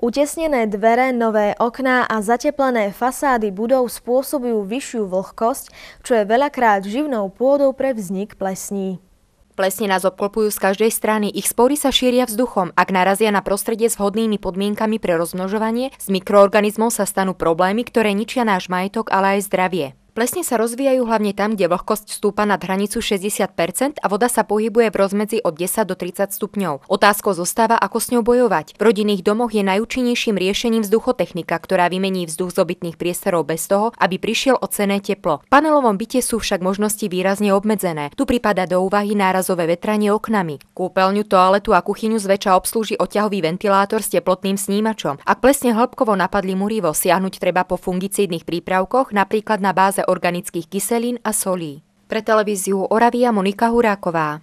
Utesnené dvere, nové okná a zateplené fasády budov spôsobujú vyššiu vlhkosť, čo je veľakrát živnou pôdou pre vznik plesní. Plesne nás obklopujú z každej strany, ich spory sa šíria vzduchom. Ak narazia na prostredie s vhodnými podmienkami pre rozmnožovanie, s mikroorganizmom sa stanú problémy, ktoré ničia náš majetok, ale aj zdravie. Lesne sa rozvíjajú hlavne tam, kde vlhkosť stúpa nad hranicu 60% a voda sa pohybuje v rozmedzi od 10 do 30 stupňov. Otázkou zostáva, ako s ňou bojovať. V rodinných domoch je najúčinnejším riešením vzduchotechnika, ktorá vymení vzduch z obytných priestorov bez toho, aby prišiel o cené teplo. V panelovom byte sú však možnosti výrazne obmedzené. Tu prípada do úvahy nárazové vetranie oknami. Kúpeľňu, toaletu a kuchyňu zväčša obslúži odťahový ventilátor s teplotným snímačom. Ak plesne hĺbkovo napadli murivo, siahnuť treba po fungicídnych prípravkoch, napríklad na báze organických kyselín a solí. Pre televíziu Oravia Monika Huráková.